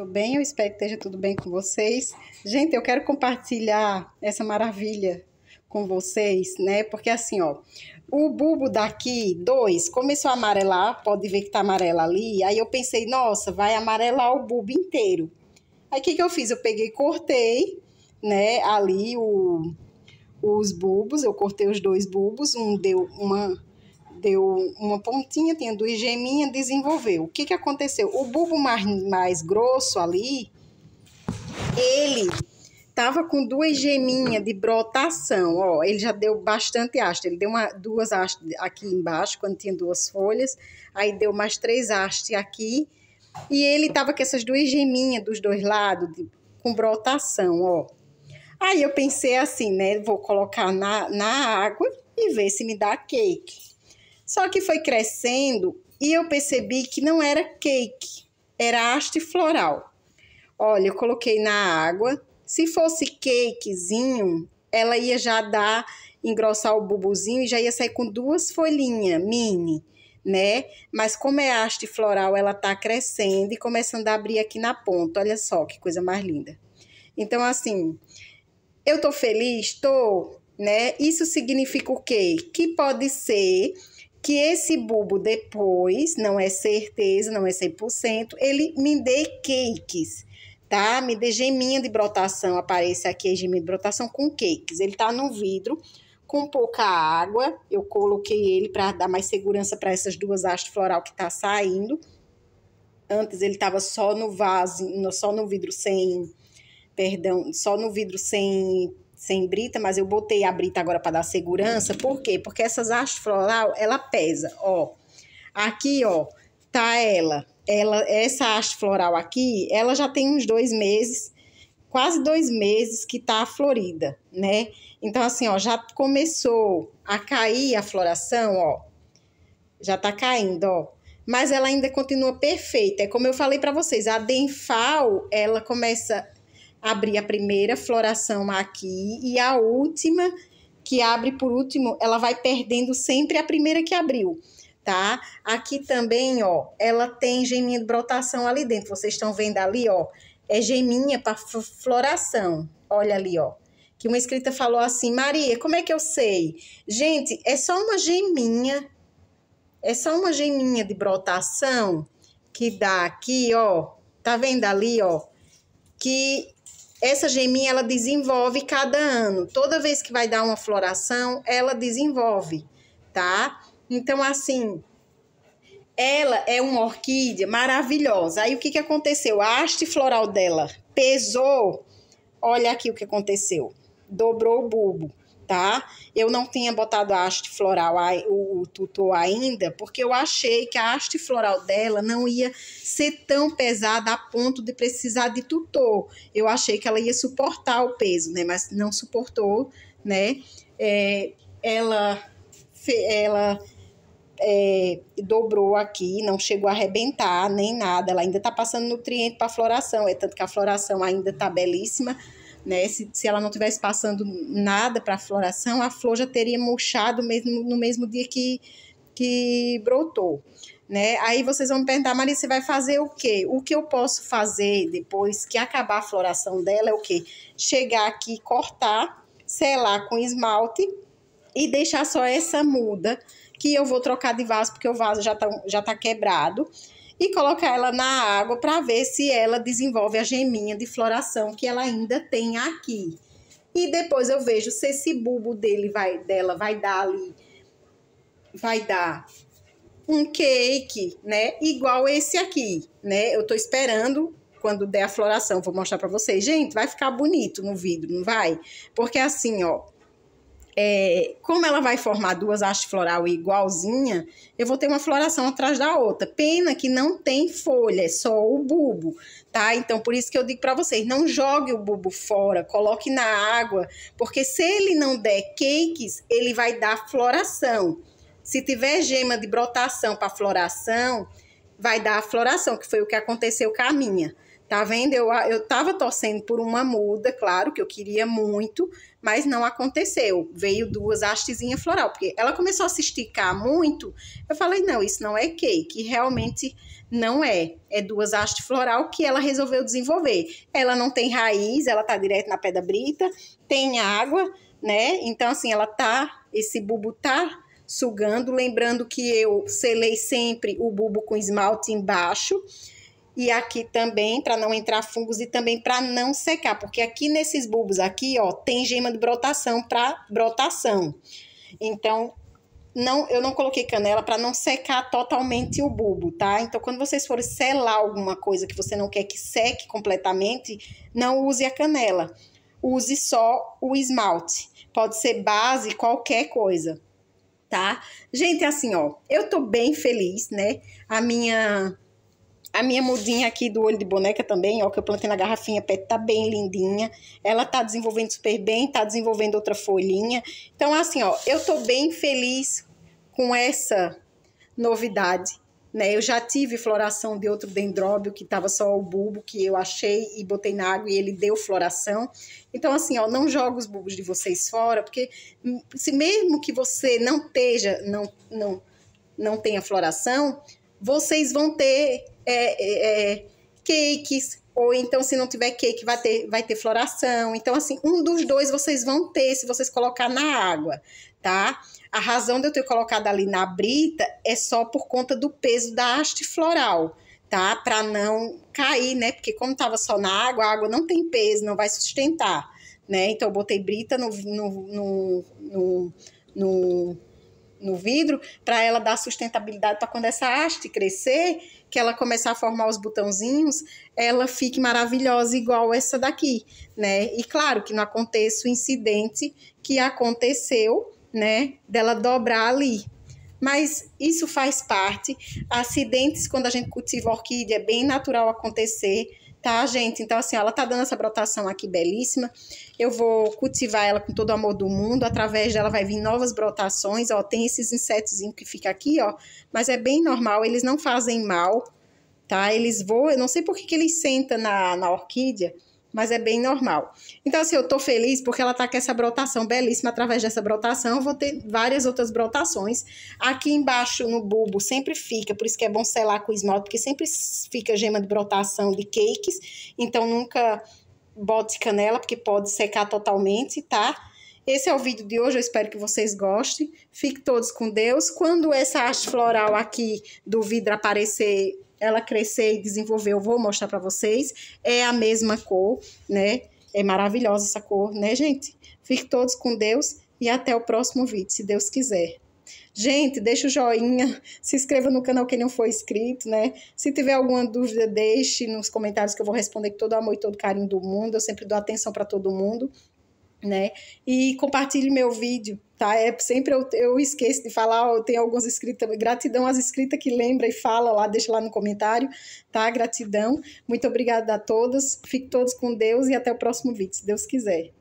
tudo bem? Eu espero que esteja tudo bem com vocês. Gente, eu quero compartilhar essa maravilha com vocês, né? Porque assim, ó, o bulbo daqui, dois, começou a amarelar, pode ver que tá amarelo ali. Aí eu pensei, nossa, vai amarelar o bulbo inteiro. Aí o que, que eu fiz? Eu peguei e cortei, né, ali o, os bulbos, eu cortei os dois bulbos, um deu uma deu uma pontinha, tinha duas geminhas, desenvolveu. O que, que aconteceu? O bulbo mais, mais grosso ali, ele estava com duas geminhas de brotação, ó, ele já deu bastante haste, ele deu uma, duas hastes aqui embaixo, quando tinha duas folhas, aí deu mais três hastes aqui, e ele estava com essas duas geminhas dos dois lados, de, com brotação, ó. Aí eu pensei assim, né, vou colocar na, na água e ver se me dá cake. Só que foi crescendo e eu percebi que não era cake, era haste floral. Olha, eu coloquei na água. Se fosse cakezinho, ela ia já dar, engrossar o bubuzinho e já ia sair com duas folhinhas mini, né? Mas como é haste floral, ela tá crescendo e começando a abrir aqui na ponta. Olha só que coisa mais linda. Então, assim, eu tô feliz, tô, né? Isso significa o quê? Que pode ser que esse bulbo depois, não é certeza, não é 100%, ele me dê cakes, tá? Me dê geminha de brotação, aparece aqui a geminha de brotação com cakes. Ele tá no vidro com pouca água, eu coloquei ele para dar mais segurança para essas duas hastes floral que tá saindo. Antes ele tava só no vaso, só no vidro sem, perdão, só no vidro sem sem brita, mas eu botei a brita agora para dar segurança. Por quê? Porque essas hastes floral, ela pesa, ó. Aqui, ó, tá ela. ela essa haste floral aqui, ela já tem uns dois meses, quase dois meses que tá florida, né? Então, assim, ó, já começou a cair a floração, ó. Já tá caindo, ó mas ela ainda continua perfeita. É como eu falei para vocês, a denfal, ela começa abrir a primeira floração aqui e a última que abre por último, ela vai perdendo sempre a primeira que abriu, tá? Aqui também, ó, ela tem geminha de brotação ali dentro. Vocês estão vendo ali, ó, é geminha para floração. Olha ali, ó que uma escrita falou assim: Maria, como é que eu sei? Gente, é só uma geminha, é só uma geminha de brotação que dá aqui, ó. Tá vendo ali, ó? Que essa geminha ela desenvolve cada ano. Toda vez que vai dar uma floração, ela desenvolve, tá? Então assim, ela é uma orquídea maravilhosa. Aí o que que aconteceu? A haste floral dela pesou. Olha aqui o que aconteceu. Dobrou o bulbo tá? Eu não tinha botado a haste floral, o, o tutor ainda, porque eu achei que a haste floral dela não ia ser tão pesada a ponto de precisar de tutor. Eu achei que ela ia suportar o peso, né? Mas não suportou, né? É, ela ela é, dobrou aqui, não chegou a arrebentar nem nada, ela ainda está passando nutriente para a floração, é tanto que a floração ainda está belíssima, né? Se, se ela não tivesse passando nada para a floração, a flor já teria murchado mesmo, no mesmo dia que, que brotou. Né? Aí vocês vão me perguntar, Maria, você vai fazer o quê? O que eu posso fazer depois que acabar a floração dela é o quê? Chegar aqui, cortar, selar com esmalte e deixar só essa muda que eu vou trocar de vaso porque o vaso já está já tá quebrado e colocar ela na água para ver se ela desenvolve a geminha de floração que ela ainda tem aqui. E depois eu vejo se esse bulbo dele vai dela vai dar ali vai dar um cake, né? Igual esse aqui, né? Eu tô esperando quando der a floração, vou mostrar para vocês. Gente, vai ficar bonito no vidro, não vai? Porque assim, ó, é, como ela vai formar duas hastes floral igualzinha, eu vou ter uma floração atrás da outra. Pena que não tem folha, é só o bulbo, tá? Então, por isso que eu digo para vocês, não jogue o bulbo fora, coloque na água, porque se ele não der cakes, ele vai dar floração. Se tiver gema de brotação para floração, vai dar floração, que foi o que aconteceu com a minha. Tá vendo? Eu, eu tava torcendo por uma muda, claro, que eu queria muito, mas não aconteceu. Veio duas hastezinhas floral, porque ela começou a se esticar muito. Eu falei, não, isso não é cake, realmente não é. É duas hastes floral que ela resolveu desenvolver. Ela não tem raiz, ela tá direto na pedra brita, tem água, né? Então, assim, ela tá, esse bubo tá sugando. Lembrando que eu selei sempre o bulbo com esmalte embaixo e aqui também para não entrar fungos e também para não secar, porque aqui nesses bulbos aqui, ó, tem gema de brotação para brotação. Então, não, eu não coloquei canela para não secar totalmente o bulbo, tá? Então, quando vocês forem selar alguma coisa que você não quer que seque completamente, não use a canela. Use só o esmalte. Pode ser base, qualquer coisa, tá? Gente, assim, ó, eu tô bem feliz, né? A minha a minha mudinha aqui do olho de boneca também, ó, que eu plantei na garrafinha pet, tá bem lindinha. Ela tá desenvolvendo super bem, tá desenvolvendo outra folhinha. Então, assim, ó, eu tô bem feliz com essa novidade, né? Eu já tive floração de outro dendróbio, que tava só o bulbo, que eu achei e botei na água e ele deu floração. Então, assim, ó, não joga os bulbos de vocês fora, porque hum, se mesmo que você não esteja, não, não, não tenha floração, vocês vão ter é, é, é, cakes, ou então se não tiver cake vai ter, vai ter floração. Então assim, um dos dois vocês vão ter se vocês colocar na água, tá? A razão de eu ter colocado ali na brita é só por conta do peso da haste floral, tá? Para não cair, né? Porque como tava só na água, a água não tem peso, não vai sustentar, né? Então eu botei brita no, no, no, no, no no vidro para ela dar sustentabilidade para quando essa haste crescer, que ela começar a formar os botãozinhos, ela fique maravilhosa igual essa daqui, né? E claro que não aconteça o incidente que aconteceu, né, dela dobrar ali. Mas isso faz parte. Acidentes quando a gente cultiva orquídea é bem natural acontecer tá, gente? Então, assim, ela tá dando essa brotação aqui belíssima. Eu vou cultivar ela com todo o amor do mundo. Através dela vai vir novas brotações, ó. Tem esses insetos que fica aqui, ó. Mas é bem normal, eles não fazem mal, tá? Eles voam, eu não sei por que, que eles sentam na, na orquídea, mas é bem normal. Então, assim, eu tô feliz porque ela tá com essa brotação belíssima. Através dessa brotação, eu vou ter várias outras brotações. Aqui embaixo, no bulbo, sempre fica, por isso que é bom selar com esmalte, porque sempre fica gema de brotação de cakes. Então, nunca bote canela, porque pode secar totalmente, tá? Esse é o vídeo de hoje, eu espero que vocês gostem. Fiquem todos com Deus. Quando essa haste floral aqui do vidro aparecer ela crescer e desenvolver, eu vou mostrar para vocês. É a mesma cor, né? É maravilhosa essa cor, né, gente? Fiquem todos com Deus e até o próximo vídeo, se Deus quiser. Gente, deixa o joinha, se inscreva no canal quem não for inscrito, né? Se tiver alguma dúvida, deixe nos comentários que eu vou responder com todo o amor e todo o carinho do mundo. Eu sempre dou atenção para todo mundo né? E compartilhe meu vídeo, tá? É, sempre eu, eu esqueço de falar, eu tenho alguns inscritos, gratidão às escritas que lembra e fala lá, deixa lá no comentário, tá? Gratidão, muito obrigada a todos, fiquem todos com Deus e até o próximo vídeo, se Deus quiser.